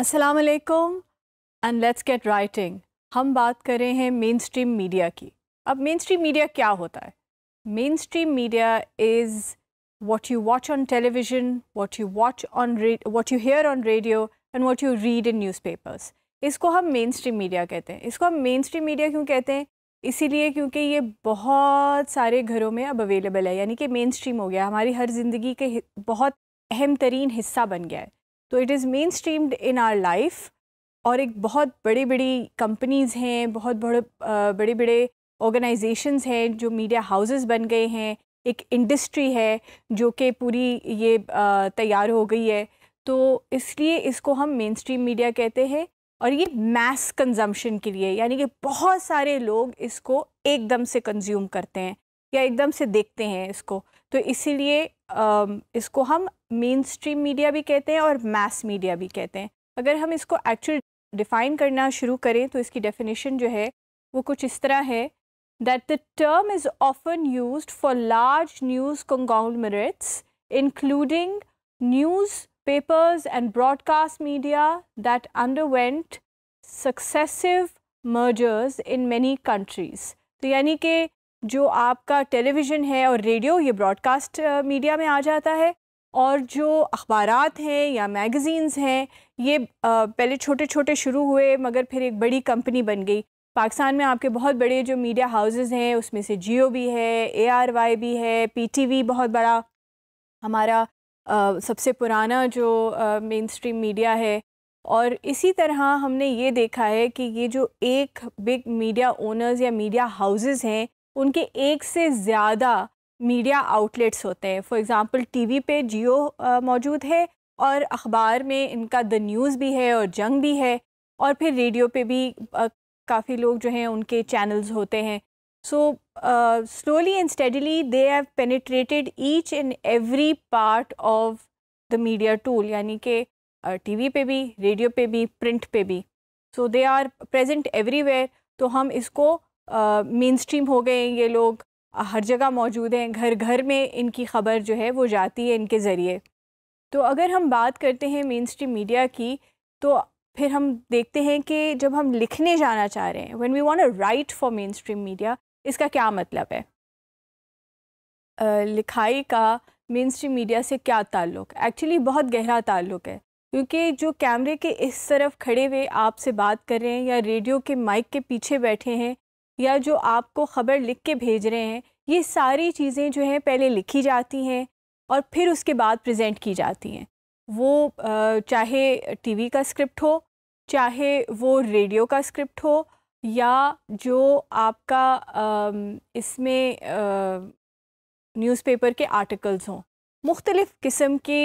अस्सलाम and let's get writing हम बात कर रहे हैं मेन स्ट्रीम मीडिया की अब मेन स्ट्रीम मीडिया क्या होता है mainstream media is you watch on television television, you watch on what you hear on radio and and you read in newspapers इसको हम मेन स्ट्रीम मीडिया कहते हैं इसको हम मेन स्ट्रीम मीडिया क्यों कहते हैं इसीलिए क्योंकि ये बहुत सारे घरों में अब अवेलेबल है यानी कि मेन स्ट्रीम हो गया हमारी हर जिंदगी के बहुत अहम तरीन हिस्सा बन गया है तो it is mainstreamed in our life और एक बहुत बड़ी बड़ी कंपनीज़ हैं बहुत बड़े बड़े बड़े ऑर्गेनाइजेशंस हैं जो मीडिया हाउसेस बन गए हैं एक इंडस्ट्री है जो कि पूरी ये तैयार हो गई है तो इसलिए इसको हम मेन स्ट्रीम मीडिया कहते हैं और ये मैस कंजम्पशन के लिए यानी कि बहुत सारे लोग इसको एकदम से कंज्यूम करते हैं या एकदम से देखते हैं इसको तो इसीलिए इसको हम मेन स्ट्रीम मीडिया भी कहते हैं और मास मीडिया भी कहते हैं अगर हम इसको एक्चुअल डिफाइन करना शुरू करें तो इसकी डेफिनेशन जो है वो कुछ इस तरह है that the term is often use for large news conglomerates including newspapers and broadcast media that underwent successive mergers in many countries तो यानी कि जो आपका टेलीविज़न है और रेडियो ये ब्रॉडकास्ट मीडिया uh, में आ जाता है और जो अखबार हैं या मैगज़ीन्स हैं ये uh, पहले छोटे छोटे शुरू हुए मगर फिर एक बड़ी कंपनी बन गई पाकिस्तान में आपके बहुत बड़े जो मीडिया हाउसेज़ हैं उसमें से जियो भी है ए आर वाई भी है पी टी वी बहुत बड़ा हमारा आ, uh, सबसे पुराना जो मेन स्ट्रीम मीडिया है और इसी तरह हमने ये देखा है कि ये जो एक बिग मीडिया ओनर्स या मीडिया हाउसेज़ हैं उनके एक से ज़्यादा मीडिया आउटलेट्स होते हैं फॉर एग्ज़ाम्पल टी वी पे जियो मौजूद है और अखबार में इनका द न्यूज़ भी है और जंग भी है और फिर रेडियो पे भी काफ़ी लोग जो हैं उनके चैनल्स होते हैं so slowly and steadily they have penetrated each and every part of the media tool यानी कि टीवी पे भी रेडियो पे भी प्रिंट पे भी so they are present everywhere तो हम इसको मेन स्ट्रीम हो गए ये लोग हर जगह मौजूद हैं घर घर में इनकी ख़बर जो है वो जाती है इनके ज़रिए तो अगर हम बात करते हैं मेन स्ट्रीम मीडिया की तो फिर हम देखते हैं कि जब हम लिखने जाना चाह रहे हैं when we want a write for mainstream media इसका क्या मतलब है आ, लिखाई का मेन स्ट्रीम मीडिया से क्या ताल्लुक़ एक्चुअली बहुत गहरा ताल्लुक़ है क्योंकि जो कैमरे के इस तरफ खड़े हुए आपसे बात कर रहे हैं या रेडियो के माइक के पीछे बैठे हैं या जो आपको ख़बर लिख के भेज रहे हैं ये सारी चीज़ें जो हैं पहले लिखी जाती हैं और फिर उसके बाद प्रेजेंट की जाती हैं वो चाहे टीवी का स्क्रिप्ट हो चाहे वो रेडियो का स्क्रिप्ट हो या जो आपका इसमें न्यूज़पेपर के आर्टिकल्स हों मुख्तलिफ़ किस्म की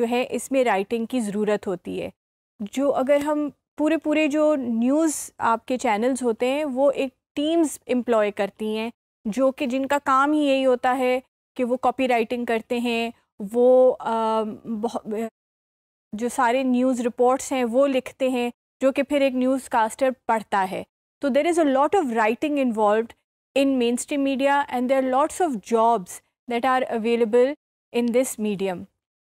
जो है इसमें राइटिंग की ज़रूरत होती है जो अगर हम पूरे पूरे जो न्यूज़ आपके चैनल्स होते हैं वो एक टीम्स एम्प्लॉय करती हैं जो कि जिनका काम ही यही होता है कि वो कॉपी राइटिंग करते हैं वो आ, जो सारे न्यूज़ रिपोर्ट्स हैं वो लिखते हैं जो कि फिर एक न्यूज़ कास्टर पढ़ता है तो there is a lot of writing involve in mainstream media and there lots of jobs that are available in this medium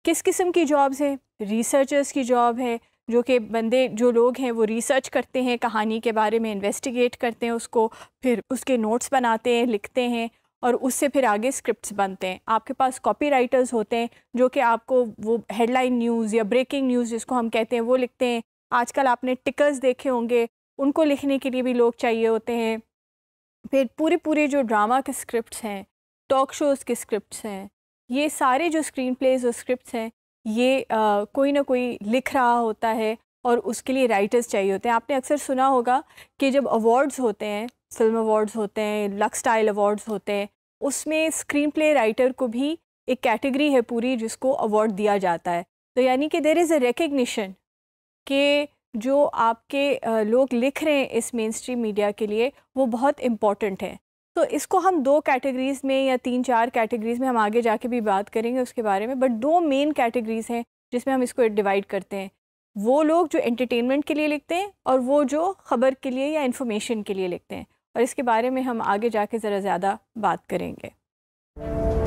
किस किस्म की जॉब्स हैं रिसर्चर्स की जॉब है जो कि बंदे जो लोग हैं वो रिसर्च करते हैं कहानी के बारे में इन्वेस्टिगेट करते हैं उसको फिर उसके नोट्स बनाते हैं लिखते हैं और उससे फिर आगे स्क्रिप्ट्स बनते हैं आपके पास कॉपी राइटर्स होते हैं जो कि आपको वो हेडलाइन न्यूज़ या ब्रेकिंग न्यूज़ जिसको हम कहते हैं वो लिखते हैं आजकल आपने टिकर्स देखे होंगे उनको लिखने के लिए भी लोग चाहिए होते हैं फिर पूरे पूरे जो ड्रामा के स्क्रिप्ट्स हैं टॉक शोज़ के स्क्रिप्ट हैं ये सारे जो स्क्रीन प्लेज और स्क्रिप्ट हैं ये आ, कोई ना कोई लिख रहा होता है और उसके लिए राइटर्स चाहिए होते हैं आपने अक्सर सुना होगा कि जब अवार्ड्स होते हैं फिल्म अवार्ड्स होते हैं लक स्टाइल अवार्ड्स होते हैं उसमें स्क्रीन प्ले राइटर को भी एक कैटेगरी है पूरी जिसको अवार्ड दिया जाता है तो यानी कि देर इज़ अ रिकग्निशन के जो आपके लोग लिख रहे हैं इस मेन स्ट्रीम मीडिया के लिए वो बहुत इम्पॉर्टेंट हैं तो इसको हम दो कैटेगरीज़ में या तीन चार कैटेगरीज़ में हम आगे जाके भी बात करेंगे उसके बारे में बट दो मेन कैटेगरीज़ हैं जिसमें हम इसको डिवाइड करते हैं वो लोग जो एंटरटेनमेंट के लिए लिखते हैं और वो जो ख़बर के लिए या इन्फॉर्मेशन के लिए लिखते हैं और इसके बारे में हम आगे जाके ज़रा ज़्यादा बात करेंगे